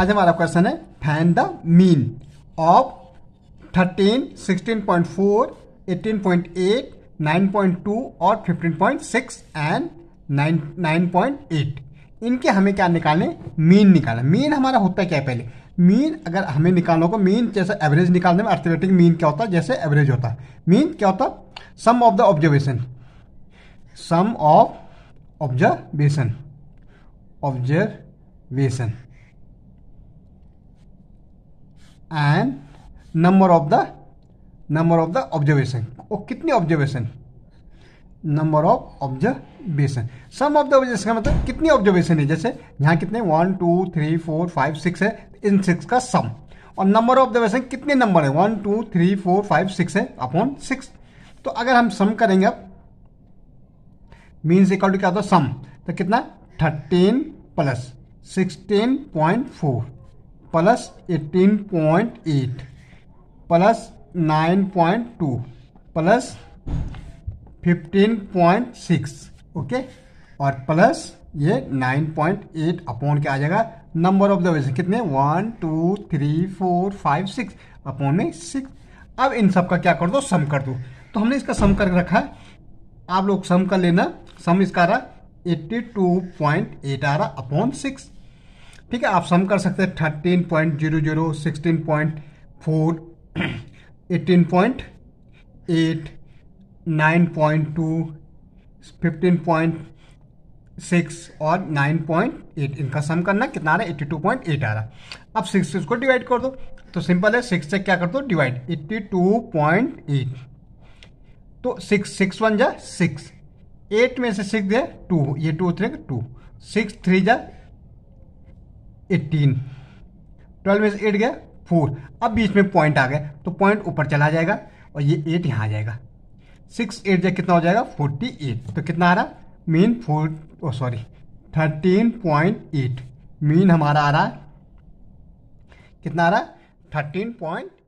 आज हमारा क्वेश्चन है फैन द मीन ऑफ 13, 16.4, 18.8, 9.2 और 15.6 एंड 9 9.8 इनके हमें क्या निकालने मीन निकालना मीन हमारा होता है क्या पहले मीन अगर हमें निकालना होगा मीन जैसे एवरेज निकालने में अर्थमेटिक मीन क्या होता है जैसे एवरेज होता है मीन क्या होता sum of the observation sum of observation observation and number of the number of the observation और कितने observation number of observation sum of the observation का मतलब कितनी ऑब्जर्वेशन है जैसे यहाँ कितने one two three four five six है इन सिक्स का सम और नंबर ऑफ ऑब्जर्वेशन कितने नंबर है one two three four five six है अपॉन सिक्स तो अगर हम सम करेंगे अब मीन्स इक्वल टू क्या होता है सम तो कितना thirteen plus sixteen point four plus eighteen point eight plus nine point two plus fifteen point six okay और प्लस ये नाइन पॉइंट एट अपॉन क्या आ जाएगा नंबर ऑफ द वेजेस कितने one two three four five six upon में six अब इन सब का क्या कर दो सम कर दो तो हमने इसका सम कर रखा है आप लोग सम कर लेना सम इसका आ रहा एट्टी टू पॉइंट एट आ रहा अपॉन सिक्स ठीक है आप सम कर सकते हैं thirteen point zero zero sixteen point four eighteen point eight nine point two fifteen point six और नाइन पॉइंट एट इनका सम करना कितना आ रहा है एट्टी टू पॉइंट एट आ रहा है अब सिक्स इसको डिवाइड कर दो तो सिंपल है सिक्स से क्या कर दो divide eighty two point eight तो सिक्स सिक्स वन जा सिक्स एट में से सिक्स दे टू ये two three two six three जा एट्टीन ट्वेल्व में से एट गया फोर अब बीच में पॉइंट आ गया तो पॉइंट ऊपर चला जाएगा और ये एट यहाँ आ जाएगा सिक्स एट जाए कितना हो जाएगा फोर्टी एट तो कितना आ रहा mean four oh sorry thirteen point eight mean हमारा आ रहा कितना आ रहा थर्टीन पॉइंट